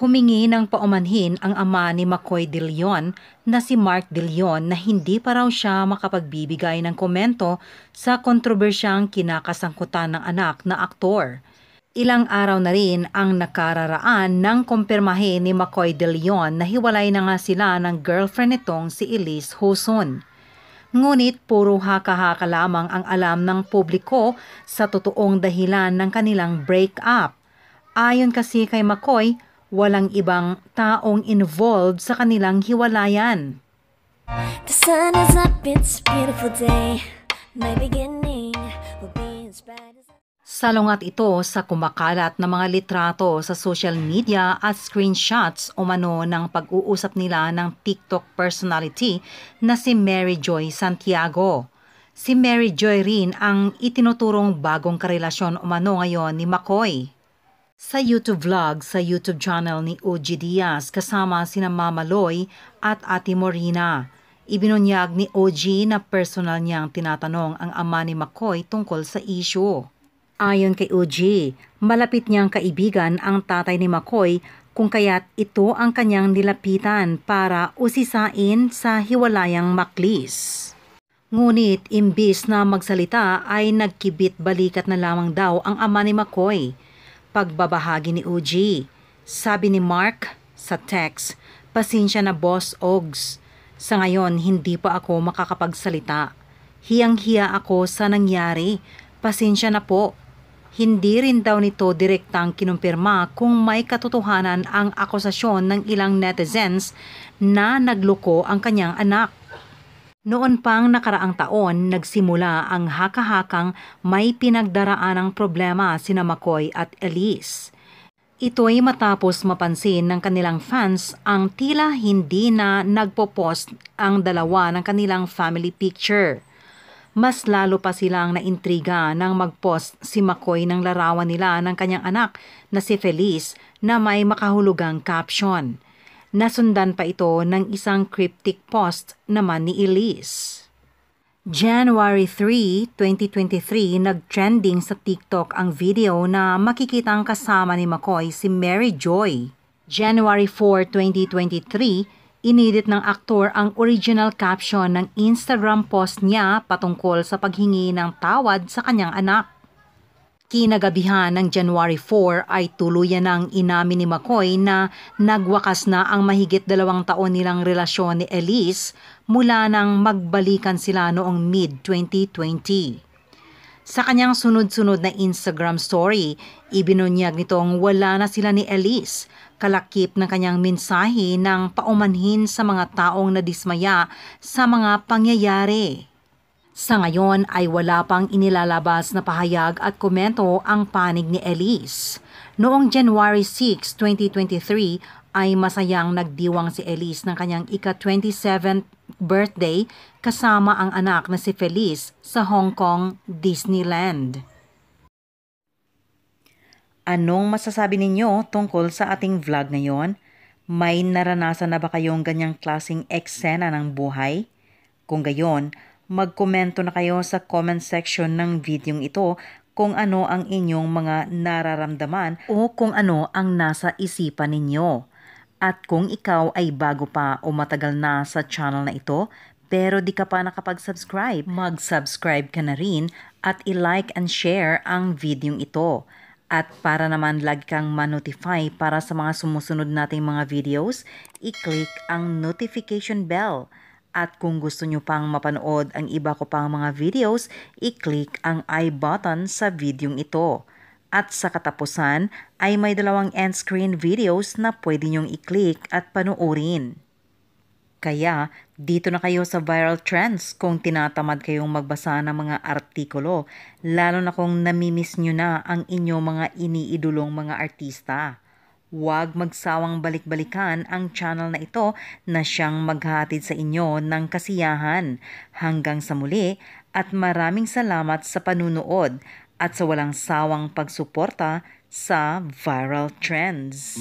Humingi ng paumanhin ang ama ni McCoy De Leon na si Mark De Leon na hindi pa raw siya makapagbibigay ng komento sa kontrobersyang kinakasangkutan ng anak na aktor. Ilang araw na rin ang nakararaan ng kumpirmahin ni McCoy De Leon na hiwalay na nga sila ng girlfriend nitong si Elise Huson. Ngunit puro haka-haka lamang ang alam ng publiko sa totoong dahilan ng kanilang break up. Ayon kasi kay McCoy, walang ibang taong involved sa kanilang hiwalayan. The sun is up, it's beautiful day. My beginning will be as bright as... Salungat ito sa kumakalat na mga litrato sa social media at screenshots o mano ng pag-uusap nila ng TikTok personality na si Mary Joy Santiago. Si Mary Joy rin ang itinuturong bagong karelasyon umano ngayon ni McCoy. Sa YouTube vlog sa YouTube channel ni OG Diaz kasama sina Mama Loy at Ate Morina. Ibinunyag ni OG na personal niyang tinatanong ang ama ni McCoy tungkol sa issue. Ayon kay OG, malapit niyang kaibigan ang tatay ni McCoy kung kaya't ito ang kanyang nilapitan para usisain sa hiwalayang maklis. Ngunit imbis na magsalita ay nagkibit balikat na lamang daw ang ama ni McCoy. Pagbabahagi ni OG. Sabi ni Mark sa text, pasensya na boss Ogs. Sa ngayon, hindi pa ako makakapagsalita. Hiyang-hiya ako sa nangyari. Pasensya na po. Hindi rin daw nito direktang kinumpirma kung may katotohanan ang akusasyon ng ilang netizens na nagloko ang kanyang anak. Noon pang nakaraang taon, nagsimula ang hakahakang may pinagdaraan ng problema sina Makoy at Elise. Ito'y matapos mapansin ng kanilang fans ang tila hindi na nagpo-post ang dalawa ng kanilang family picture. Mas lalo pa silang naintriga nang mag-post si Makoy ng larawan nila ng kanyang anak na si Felice na may makahulugang caption – Nasundan pa ito ng isang cryptic post naman ni Elise. January 3, 2023, nag-trending sa TikTok ang video na makikita ang kasama ni McCoy si Mary Joy. January 4, 2023, inedit ng aktor ang original caption ng Instagram post niya patungkol sa paghingi ng tawad sa kanyang anak. Kinagabihan ng January 4 ay tuluyan ng inamin ni McCoy na nagwakas na ang mahigit dalawang taon nilang relasyon ni Elise mula nang magbalikan sila noong mid-2020. Sa kanyang sunod-sunod na Instagram story, ibinunyag nitong wala na sila ni Elise, kalakip ng kanyang mensahe ng paumanhin sa mga taong nadismaya sa mga pangyayari. Sa ngayon ay wala pang inilalabas na pahayag at komento ang panig ni Elise. Noong January 6, 2023 ay masayang nagdiwang si Elise ng kanyang ika-27th birthday kasama ang anak na si Felice sa Hong Kong Disneyland. Anong masasabi ninyo tungkol sa ating vlog ngayon? May naranasan na ba kayong ganyang klasing eksena ng buhay? Kung gayon, Magkomento na kayo sa comment section ng video ito kung ano ang inyong mga nararamdaman o kung ano ang nasa isipan ninyo. At kung ikaw ay bago pa o matagal na sa channel na ito, pero di ka pa nakapag-subscribe, mag-subscribe ka na rin at i-like and share ang video ito. At para naman lagi kang ma-notify para sa mga sumusunod nating mga videos, i-click ang notification bell at kung gusto nyo pang mapanood ang iba ko pang mga videos, i-click ang i button sa videong ito. At sa katapusan ay may dalawang end screen videos na pwede nyong i-click at panoorin. Kaya dito na kayo sa viral trends kung tinatamad kayong magbasa ng mga artikulo, lalo na kung namimiss nyo na ang inyong mga iniidolong mga artista. Huwag magsawang balik-balikan ang channel na ito na siyang maghatid sa inyo ng kasiyahan. Hanggang sa muli at maraming salamat sa panunood at sa walang sawang pagsuporta sa Viral Trends.